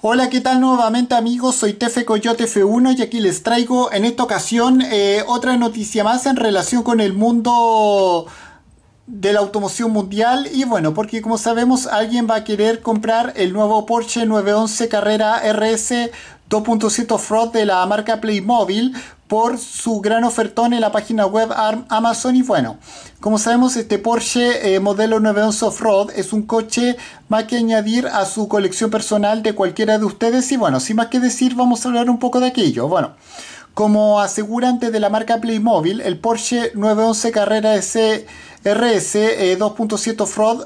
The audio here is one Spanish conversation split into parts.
Hola, ¿qué tal nuevamente amigos? Soy Tefe Coyote F1 y aquí les traigo en esta ocasión eh, otra noticia más en relación con el mundo de la automoción mundial y bueno, porque como sabemos alguien va a querer comprar el nuevo Porsche 911 Carrera RS 2.7 Frost de la marca Playmobil por su gran ofertón en la página web Amazon y bueno, como sabemos este Porsche eh, modelo 911 off es un coche más que añadir a su colección personal de cualquiera de ustedes y bueno, sin más que decir vamos a hablar un poco de aquello, bueno. Como asegurante de la marca Playmobil, el Porsche 911 Carrera S RS 2.7 Fraud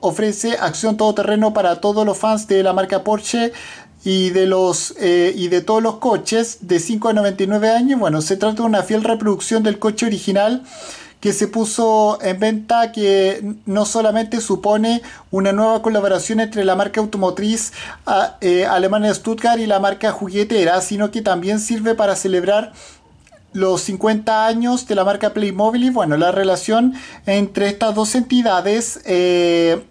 ofrece acción todoterreno para todos los fans de la marca Porsche y de los eh, y de todos los coches de 5 a 99 años. Bueno, se trata de una fiel reproducción del coche original que se puso en venta que no solamente supone una nueva colaboración entre la marca automotriz ah, eh, alemana Stuttgart y la marca juguetera, sino que también sirve para celebrar los 50 años de la marca Playmobil y bueno, la relación entre estas dos entidades eh,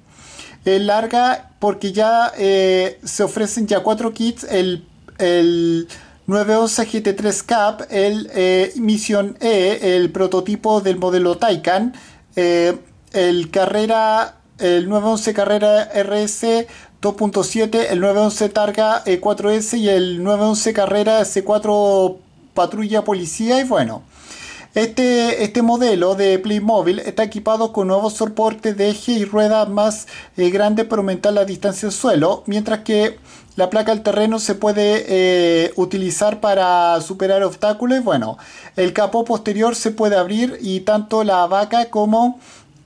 el larga porque ya eh, se ofrecen ya cuatro kits, el, 911 GT3 Cap, el eh, Mission E, el prototipo del modelo Taycan, eh, el Carrera, el 911 Carrera RS 2.7, el 911 Targa 4 e s y el 911 Carrera C4 Patrulla Policía y bueno. Este, este modelo de Playmobil está equipado con nuevos soportes de eje y ruedas más eh, grandes para aumentar la distancia al suelo, mientras que la placa al terreno se puede eh, utilizar para superar obstáculos. Bueno, el capó posterior se puede abrir y tanto la vaca como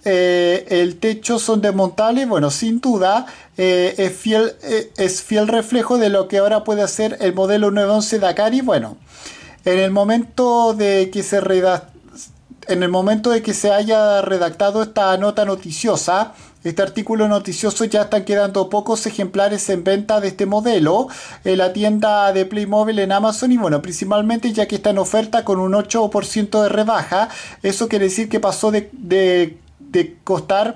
eh, el techo son desmontables. Bueno, sin duda es, fiel, es fiel reflejo de lo que ahora puede hacer el modelo 911 Dakar. Y bueno, en el momento de que se en el momento de que se haya redactado esta nota noticiosa, este artículo noticioso ya están quedando pocos ejemplares en venta de este modelo en la tienda de Playmobil en Amazon y bueno, principalmente ya que está en oferta con un 8% de rebaja, eso quiere decir que pasó de, de, de costar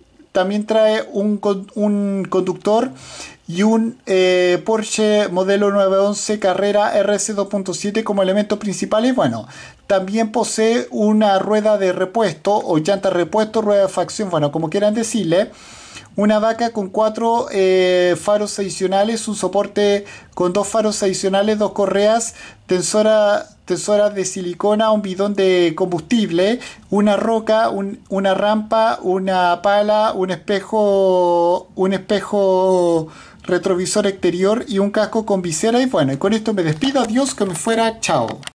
también trae un, un conductor y un eh, Porsche modelo 911 carrera RC 2.7 como elementos principales. Bueno, también posee una rueda de repuesto o llanta repuesto, rueda de facción, bueno, como quieran decirle. Una vaca con cuatro eh, faros adicionales, un soporte con dos faros adicionales, dos correas, tensora tesoras de silicona, un bidón de combustible, una roca, una rampa, una pala, un espejo, un espejo retrovisor exterior y un casco con visera. Y bueno, con esto me despido. Adiós, que me fuera. Chao.